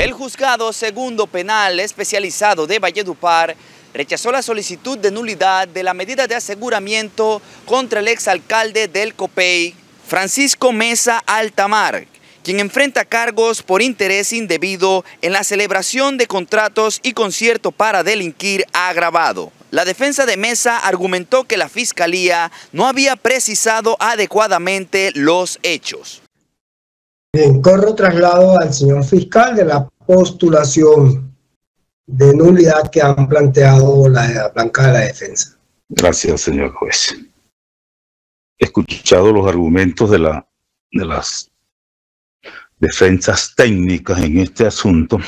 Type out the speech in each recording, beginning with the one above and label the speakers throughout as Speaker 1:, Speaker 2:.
Speaker 1: El juzgado segundo penal especializado de Valledupar rechazó la solicitud de nulidad de la medida de aseguramiento contra el exalcalde del COPEI, Francisco Mesa Altamar, quien enfrenta cargos por interés indebido en la celebración de contratos y concierto para delinquir agravado. La defensa de Mesa argumentó que la Fiscalía no había precisado adecuadamente los hechos. Bien, corro traslado al señor fiscal de la postulación de nulidad que han planteado la blanca de la defensa.
Speaker 2: Gracias, señor juez. He escuchado los argumentos de, la, de las defensas técnicas en este asunto.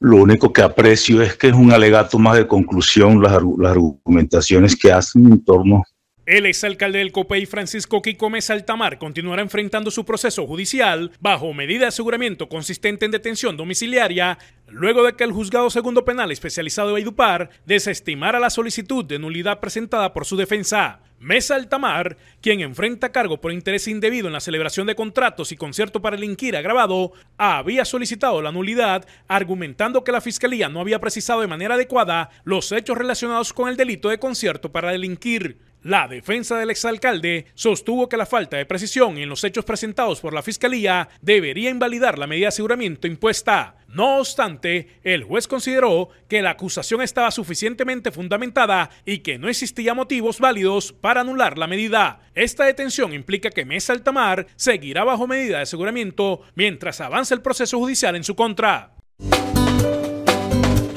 Speaker 2: Lo único que aprecio es que es un alegato más de conclusión las, argumentaciones que hacen en
Speaker 3: torno el exalcalde del COPEI, Francisco Kiko Mesa Altamar, continuará enfrentando su proceso judicial bajo medida de aseguramiento consistente en detención domiciliaria, luego de que el juzgado segundo penal especializado de Baidupar desestimara la solicitud de nulidad presentada por su defensa. Mesa Altamar, quien enfrenta cargo por interés indebido en la celebración de contratos y concierto para delinquir agravado, había solicitado la nulidad, argumentando que la fiscalía no había precisado de manera adecuada los hechos relacionados con el delito de concierto para delinquir. La defensa del exalcalde sostuvo que la falta de precisión en los hechos presentados por la Fiscalía debería invalidar la medida de aseguramiento impuesta. No obstante, el juez consideró que la acusación estaba suficientemente fundamentada y que no existía motivos válidos para anular la medida. Esta detención implica que Mesa Altamar seguirá bajo medida de aseguramiento mientras avanza el proceso judicial en su contra.